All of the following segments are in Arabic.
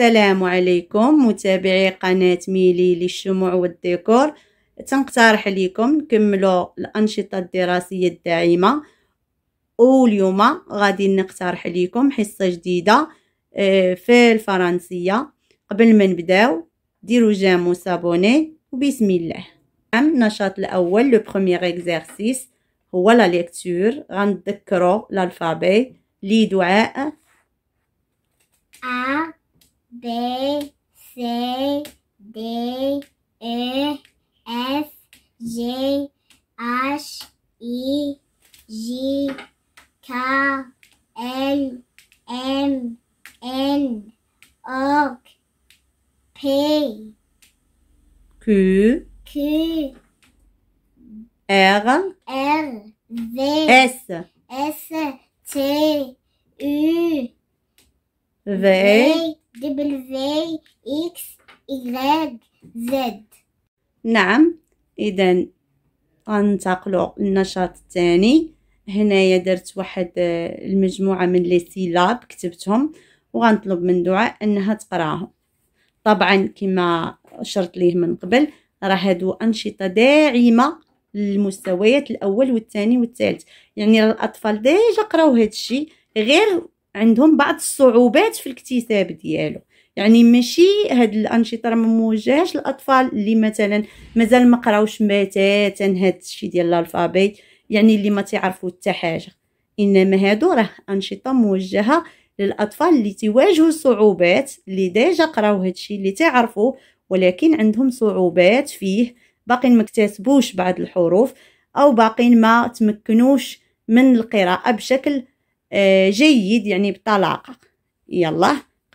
السلام عليكم متابعي قناة ميلي للشموع والديكور تنقترح لكم نكملوا الأنشطة الدراسية الداعمة واليوم غادي نقترح لكم حصة جديدة آه، في الفرنسية قبل ما نبداو ديروا جام وصابوني وبسم الله النشاط الأول لو بخوميغ اكزارسيس هو لا ليكتور غنذكرو الألفابي لي دعاء B, C, D, E, F, G, H, I, J, K, L, M, N, O, P, Q, Q, R, R, V, S, S, T, U, V, v تربل زي إكس إيغاد زد نعم إذا غنتقل للنشاط الثاني هنايا درت واحد آه، المجموعة من لي سيلاب كتبتهم وغنطلب من دعاء أنها تقراهم طبعا كما شرت ليه من قبل راه هادو أنشطة داعمة للمستويات الأول والثاني والثالث يعني الأطفال ديجا قراو هادشي غير عندهم بعض الصعوبات في الاكتساب ديالو يعني ماشي هاد الانشطه راه ما موجهاش للاطفال اللي مثلا مازال ما قراوش بتاتا يعني هاد الشيء ديال الالفابيت يعني اللي ما تعرفوا حتى حاجه انما هادو راه انشطه موجهه للاطفال اللي تواجهوا صعوبات اللي ديجا قراو هادشي اللي تعرفوا ولكن عندهم صعوبات فيه باقين ما اكتسبوش بعض الحروف او باقين ما تمكنوش من القراءه بشكل آه، جيد يعني بطلاقه يلا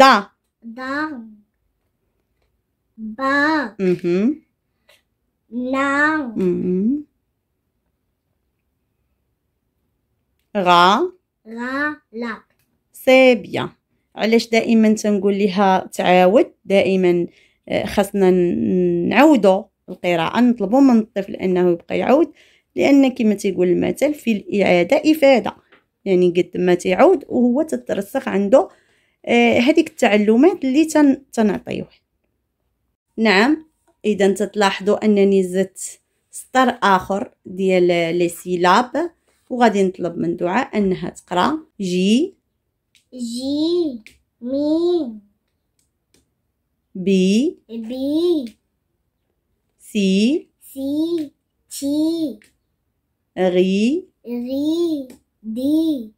دا دا با Mhm. غا غا لا سي علاش دائما تنقول لها تعاود دائما آه، خاصنا نعودو القراءة نطلبو من الطفل أنه يبقى يعود لأن كما تيقول المثل في الإعادة إفادة يعني قد ما تعود وهو تترسخ عنده آه، هذيك التعلمات اللي تنعطيوه نعم اذا تتلاحظوا انني زدت سطر اخر ديال لي سيلاب وغادي نطلب من دعاء انها تقرا جي جي مي بي بي سي سي تي غي غي دي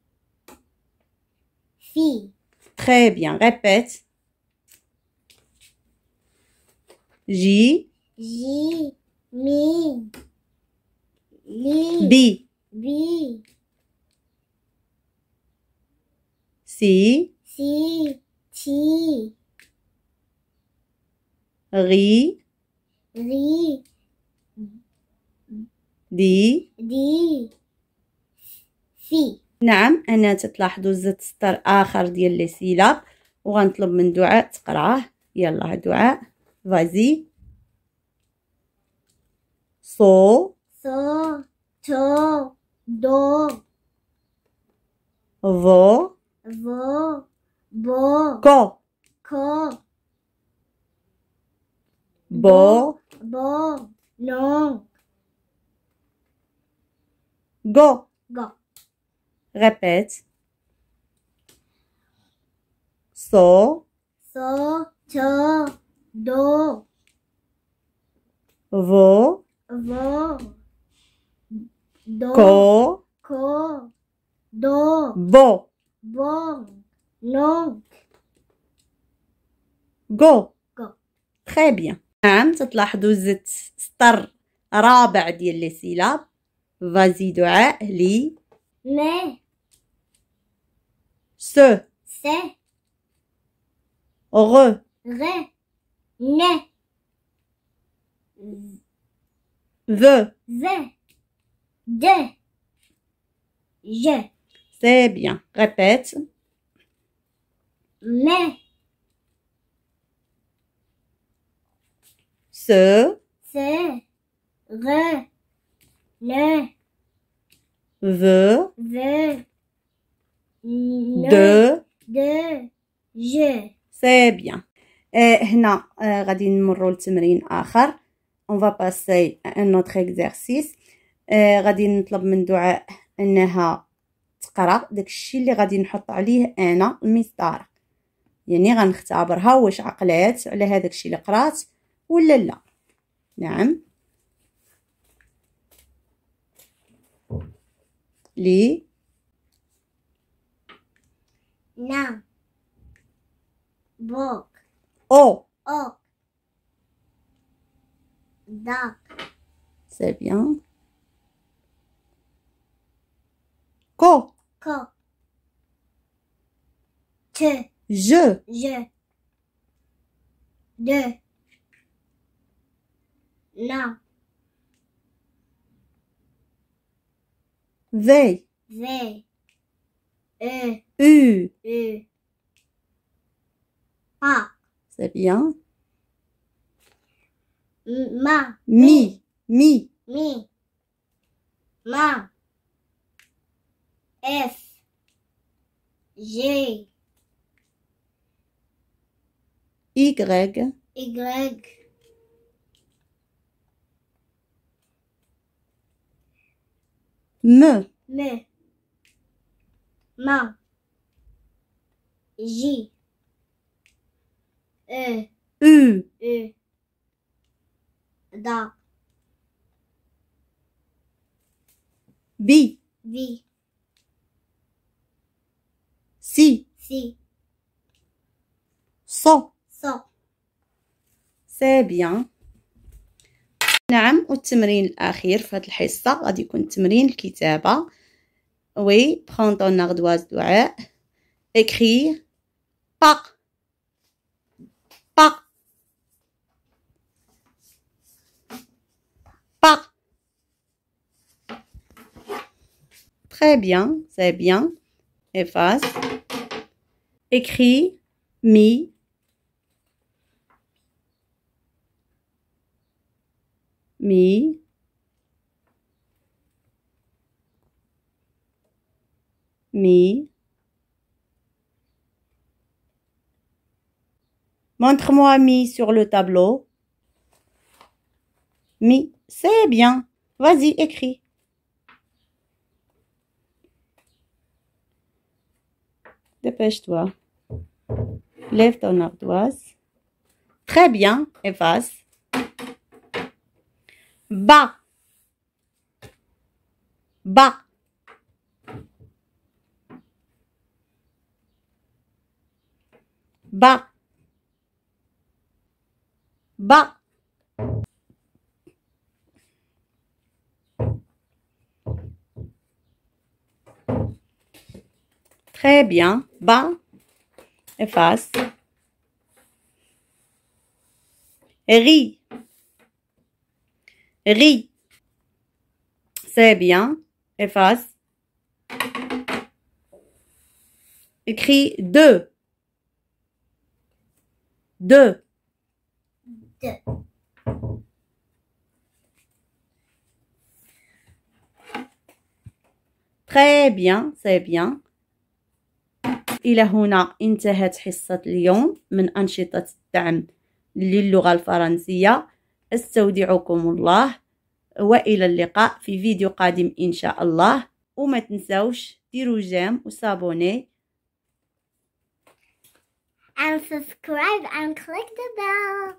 في Très bien, répète. J. J. Mi. Li. Bi. Bi. Si. Si. Ti. Ri. Ri. Di. Di. Si. نعم انا تتلاحظوا زدت سطر اخر ديال لي سيلاب وغنطلب من دعاء تقراه يلا دعاء فازي صو صو تو دو فو فو بو كو كو بو بو نو غو غو Répète. So. So. To. Do. Vo. Vo. Do. Ko. Ko. Do. Bo. Bon. Non. Go. Go. Très bien. الآن تلاحظوا زدت سطر رابع ديال لي سيلاب فازي دعاء لي Mais. Ce. C'est. Re. Re. Ne. veut, ze, De. Je. C'est bien. Répète. Mais. Ce. c'est, Re. ne. The. The. De. De. Je. سي بيان هنا غادي نمروا لتمرين اخر اون فا باسي ان اوتر اكزرسيس غادي نطلب من دعاء انها تقرا داكشي اللي غادي نحط عليه انا المسطره يعني غنختبرها واش عقلات على هذاك الشيء اللي قرات ولا لا نعم les Na. Bok. O. O. Da. C'est bien. Ko. Ko. Te. Je. Je. De. Na. V. V. E. U. U. E. A. C'est bien. Ma. Mi. Mi. Mi. Ma. F. G. Y. Y. Me. Me. Ma. J. E. U. e, Da. Bi. Bi. Si. Si. So. So. C'est bien. نعم والتمرين الاخير في هذه الحصه غادي يكون تمرين الكتابه وي برون طون دعاء اكري با با با très بيان سي بيان efface écrit مي me mi, Montre-moi mi sur le tableau. Mi, c'est bien. Vas-y, écris. Dépêche-toi. Lève ton ardoise. Très bien, efface bas, bas. Bas. Bas. Très bien. Bas. Efface. Riz. Ris. C'est bien. Efface. Écris deux. Deux. Deux. Très bien, c'est bien. إلى هنا انتهت حصة اليوم من أنشطة الدعم للغة الفرنسية استودعكم الله والى اللقاء في فيديو قادم ان شاء الله وما تنساوش ديروا جيم وصابوني and subscribe and click the bell